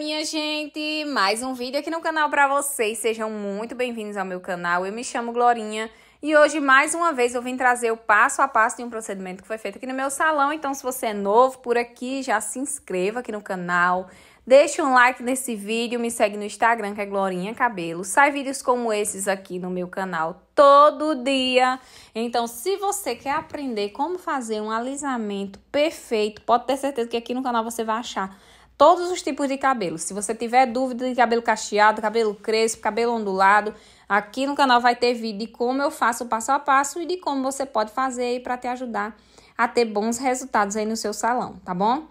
minha gente! Mais um vídeo aqui no canal para vocês. Sejam muito bem-vindos ao meu canal. Eu me chamo Glorinha e hoje, mais uma vez, eu vim trazer o passo a passo de um procedimento que foi feito aqui no meu salão. Então, se você é novo por aqui, já se inscreva aqui no canal. Deixe um like nesse vídeo, me segue no Instagram, que é Glorinha Cabelo. Sai vídeos como esses aqui no meu canal todo dia. Então, se você quer aprender como fazer um alisamento perfeito, pode ter certeza que aqui no canal você vai achar todos os tipos de cabelo. Se você tiver dúvida de cabelo cacheado, cabelo crespo, cabelo ondulado, aqui no canal vai ter vídeo de como eu faço o passo a passo e de como você pode fazer para te ajudar a ter bons resultados aí no seu salão, tá bom?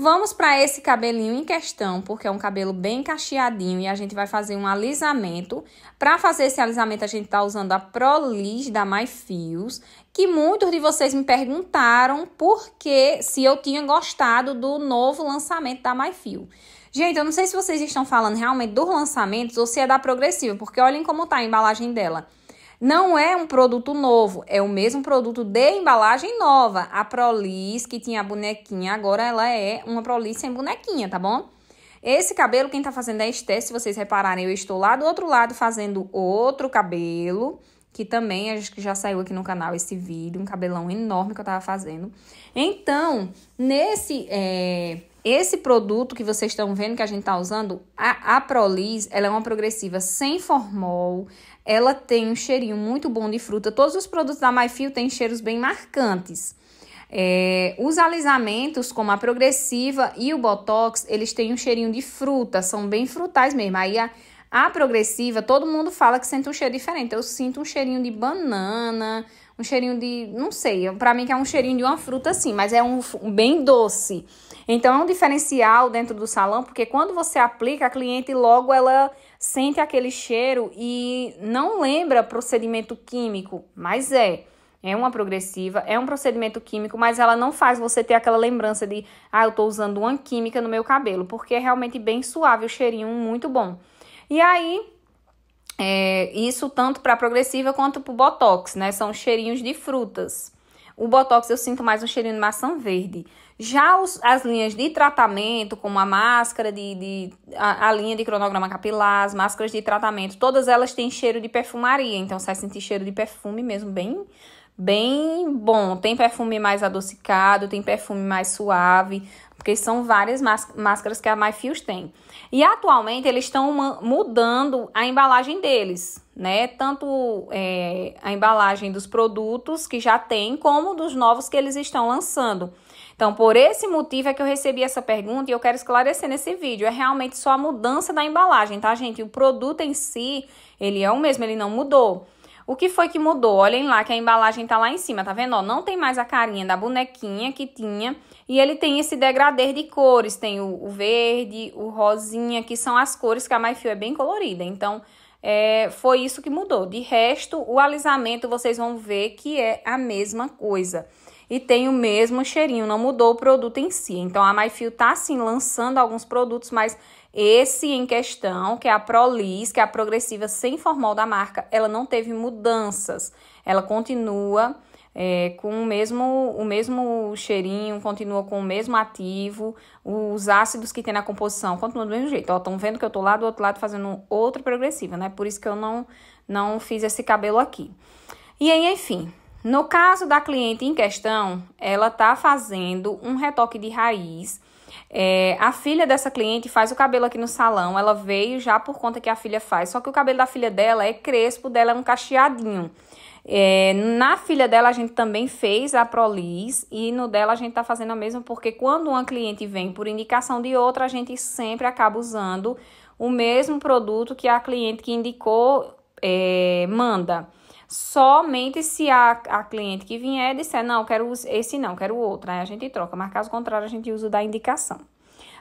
Vamos para esse cabelinho em questão, porque é um cabelo bem cacheadinho e a gente vai fazer um alisamento. Para fazer esse alisamento, a gente tá usando a Prolis da My Fios, que muitos de vocês me perguntaram por que se eu tinha gostado do novo lançamento da My Fio. Gente, eu não sei se vocês estão falando realmente dos lançamentos ou se é da progressiva, porque olhem como tá a embalagem dela. Não é um produto novo, é o mesmo produto de embalagem nova. A Prolis que tinha a bonequinha, agora ela é uma Prolis sem bonequinha, tá bom? Esse cabelo quem tá fazendo é Esté, se vocês repararem, eu estou lá do outro lado fazendo outro cabelo, que também acho que já saiu aqui no canal esse vídeo, um cabelão enorme que eu tava fazendo. Então, nesse é, esse produto que vocês estão vendo que a gente está usando, a, a Prolis, ela é uma progressiva sem formol, ela tem um cheirinho muito bom de fruta. Todos os produtos da MyFio têm cheiros bem marcantes. É, os alisamentos, como a progressiva e o Botox, eles têm um cheirinho de fruta, são bem frutais mesmo. Aí a, a progressiva, todo mundo fala que sente um cheiro diferente. Eu sinto um cheirinho de banana, um cheirinho de. não sei, para mim que é um cheirinho de uma fruta assim, mas é um, um bem doce. Então é um diferencial dentro do salão, porque quando você aplica, a cliente logo ela sente aquele cheiro e não lembra procedimento químico, mas é. É uma progressiva, é um procedimento químico, mas ela não faz você ter aquela lembrança de, ah, eu tô usando uma química no meu cabelo, porque é realmente bem suave, o cheirinho muito bom. E aí, é, isso tanto para progressiva quanto para botox, né? São cheirinhos de frutas. O botox eu sinto mais um cheirinho de maçã verde. Já os, as linhas de tratamento, como a máscara, de, de a, a, linha de cronograma capilar, as máscaras de tratamento, todas elas têm cheiro de perfumaria, então você sentir cheiro de perfume mesmo, bem bem bom. Tem perfume mais adocicado, tem perfume mais suave, porque são várias máscaras que a MyFios tem. E atualmente eles estão mudando a embalagem deles, né? Tanto é, a embalagem dos produtos que já tem, como dos novos que eles estão lançando. Então, por esse motivo é que eu recebi essa pergunta e eu quero esclarecer nesse vídeo. É realmente só a mudança da embalagem, tá, gente? O produto em si, ele é o mesmo, ele não mudou. O que foi que mudou? Olhem lá que a embalagem tá lá em cima, tá vendo? Ó, não tem mais a carinha da bonequinha que tinha. E ele tem esse degradê de cores. Tem o, o verde, o rosinha, que são as cores que a MyFio é bem colorida. Então, é, foi isso que mudou. De resto, o alisamento vocês vão ver que é a mesma coisa e tem o mesmo cheirinho, não mudou o produto em si. Então a MyFeel tá sim lançando alguns produtos, mas esse em questão, que é a Prolis, que é a progressiva sem formal da marca, ela não teve mudanças. Ela continua é, com o mesmo, o mesmo cheirinho, continua com o mesmo ativo, os ácidos que tem na composição continuam do mesmo jeito. Estão vendo que eu estou lá do outro lado fazendo outra progressiva, né? Por isso que eu não, não fiz esse cabelo aqui. E aí, enfim, no caso da cliente em questão, ela está fazendo um retoque de raiz. É, a filha dessa cliente faz o cabelo aqui no salão. Ela veio já por conta que a filha faz. Só que o cabelo da filha dela é crespo, dela é um cacheadinho. É, na filha dela a gente também fez a Prolis e no dela a gente tá fazendo a mesma, porque quando uma cliente vem por indicação de outra, a gente sempre acaba usando o mesmo produto que a cliente que indicou é, manda somente se a, a cliente que vier disser, não, quero esse não, quero outro, aí a gente troca, mas caso contrário, a gente usa o da indicação.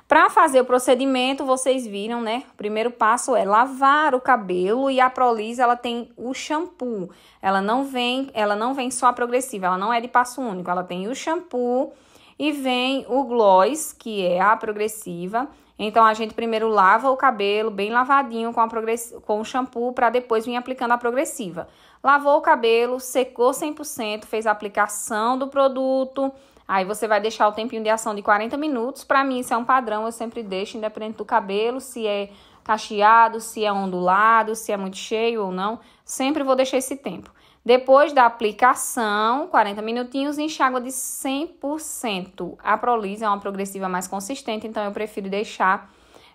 Para fazer o procedimento, vocês viram, né? O primeiro passo é lavar o cabelo e a prolis ela tem o shampoo. Ela não vem, ela não vem só a progressiva, ela não é de passo único, ela tem o shampoo e vem o gloss, que é a progressiva. Então a gente primeiro lava o cabelo bem lavadinho com a progress... com o shampoo para depois vir aplicando a progressiva. Lavou o cabelo, secou 100%, fez a aplicação do produto. Aí você vai deixar o tempinho de ação de 40 minutos. Para mim, isso é um padrão, eu sempre deixo, independente do cabelo, se é cacheado, se é ondulado, se é muito cheio ou não. Sempre vou deixar esse tempo. Depois da aplicação, 40 minutinhos, enxágua de 100%. A Prolise é uma progressiva mais consistente, então eu prefiro deixar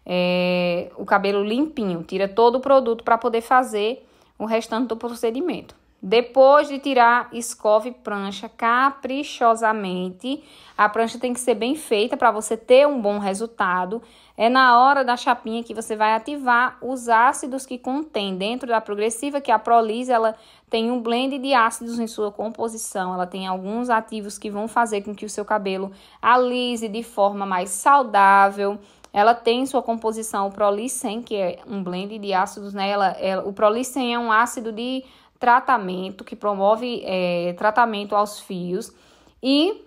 é, o cabelo limpinho. Tira todo o produto para poder fazer o restante do procedimento. Depois de tirar, escove prancha caprichosamente. A prancha tem que ser bem feita para você ter um bom resultado. É na hora da chapinha que você vai ativar os ácidos que contém dentro da progressiva, que a Prolise, ela tem um blend de ácidos em sua composição. Ela tem alguns ativos que vão fazer com que o seu cabelo alise de forma mais saudável ela tem em sua composição o prolicem, que é um blend de ácidos, né? o prolicem é um ácido de tratamento que promove é, tratamento aos fios. E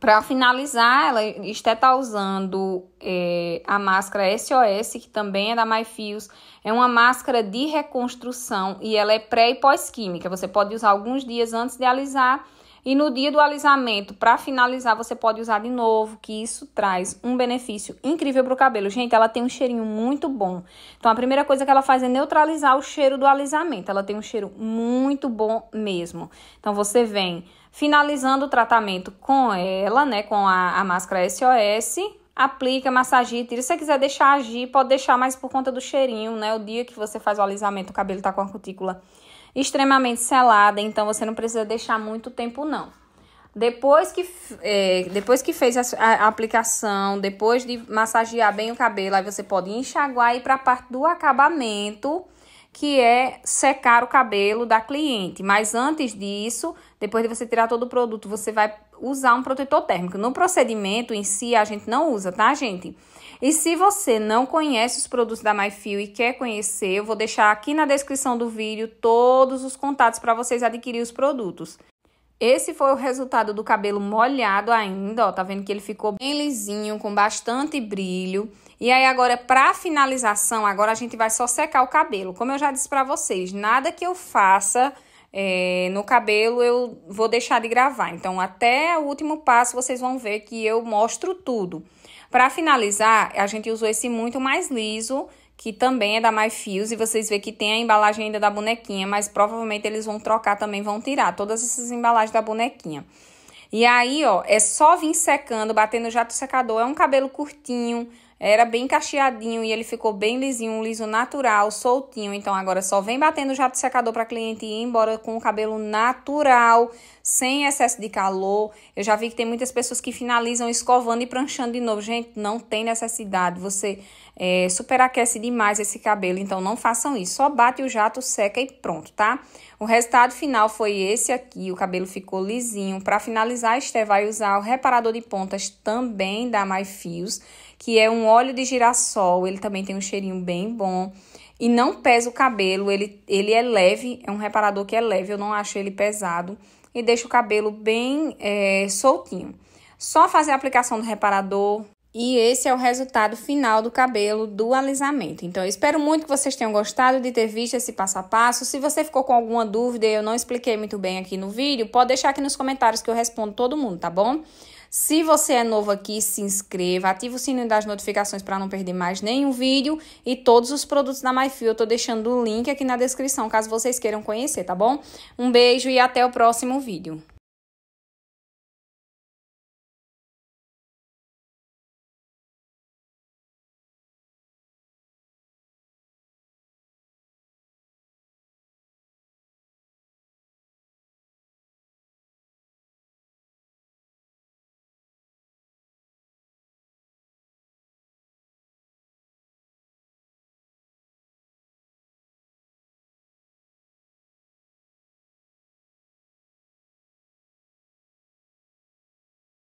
para finalizar, ela está tá usando é, a máscara SOS, que também é da MyFios. É uma máscara de reconstrução e ela é pré e pós-química. Você pode usar alguns dias antes de alisar e no dia do alisamento, para finalizar, você pode usar de novo, que isso traz um benefício incrível para o cabelo. Gente, ela tem um cheirinho muito bom. Então, a primeira coisa que ela faz é neutralizar o cheiro do alisamento. Ela tem um cheiro muito bom mesmo. Então, você vem finalizando o tratamento com ela, né, com a, a máscara SOS, aplica, massageia, tira. Se você quiser deixar agir, pode deixar mais por conta do cheirinho, né? O dia que você faz o alisamento, o cabelo tá com a cutícula extremamente selada, então você não precisa deixar muito tempo não. Depois que, é, depois que fez a, a, aplicação, depois de massagear bem o cabelo, aí você pode enxaguar e ir para a parte do acabamento, que é secar o cabelo da cliente. Mas antes disso, depois de você tirar todo o produto, você vai usar um protetor térmico. No procedimento em si, a gente não usa, tá, gente? E se você não conhece os produtos da MyFio e quer conhecer, eu vou deixar aqui na descrição do vídeo todos os contatos para vocês adquirir os produtos. Esse foi o resultado do cabelo molhado ainda, ó, tá vendo que ele ficou bem lisinho, com bastante brilho. E aí agora, pra finalização, agora a gente vai só secar o cabelo. Como eu já disse pra vocês, nada que eu faça é, no cabelo eu vou deixar de gravar. Então, até o último passo, vocês vão ver que eu mostro tudo. Para finalizar, a gente usou esse muito mais liso, que também é da My e vocês vê que tem a embalagem ainda da bonequinha, mas provavelmente eles vão trocar também, vão tirar todas essas embalagens da bonequinha. E aí, ó, é só vir secando, batendo jato secador, é um cabelo curtinho, era bem cacheadinho e ele ficou bem lisinho, um liso natural, soltinho. Então agora só vem batendo o jato secador para cliente ir embora com o cabelo natural, sem excesso de calor. Eu já vi que tem muitas pessoas que finalizam escovando e pranchando de novo. Gente, não tem necessidade. Você é, superaquece demais esse cabelo, então não façam isso. Só bate o jato, seca e pronto, tá? O resultado final foi esse aqui, o cabelo ficou lisinho. Para finalizar, a Esther vai usar o reparador de pontas também da My Fios que é um óleo de girassol, ele também tem um cheirinho bem bom. E não pesa o cabelo, ele, ele é leve, é um reparador que é leve, eu não acho ele pesado. E deixa o cabelo bem é, soltinho. Só fazer a aplicação do reparador, e esse é o resultado final do cabelo do alisamento. Então, eu espero muito que vocês tenham gostado de ter visto esse passo a passo. Se você ficou com alguma dúvida e eu não expliquei muito bem aqui no vídeo, pode deixar aqui nos comentários que eu respondo todo mundo, tá bom? Se você é novo aqui, se inscreva, ative o sininho das notificações para não perder mais nenhum vídeo e todos os produtos da MyFio eu estou deixando o link aqui na descrição, caso vocês queiram conhecer, tá bom? Um beijo e até o próximo vídeo.